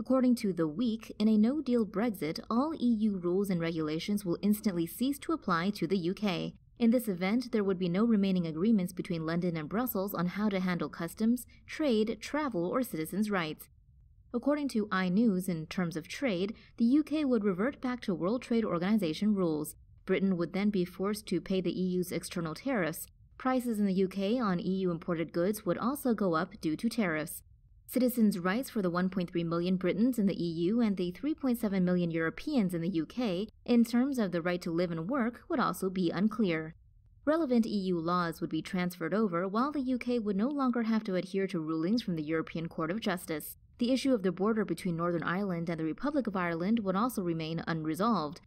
According to The Week, in a no deal Brexit, all EU rules and regulations will instantly cease to apply to the UK. In this event, there would be no remaining agreements between London and Brussels on how to handle customs, trade, travel, or citizens' rights. According to iNews, in terms of trade, the UK would revert back to World Trade Organization rules. Britain would then be forced to pay the EU's external tariffs. Prices in the UK on EU imported goods would also go up due to tariffs. Citizens' rights for the 1.3 million Britons in the EU and the 3.7 million Europeans in the UK, in terms of the right to live and work, would also be unclear. Relevant EU laws would be transferred over, while the UK would no longer have to adhere to rulings from the European Court of Justice. The issue of the border between Northern Ireland and the Republic of Ireland would also remain unresolved,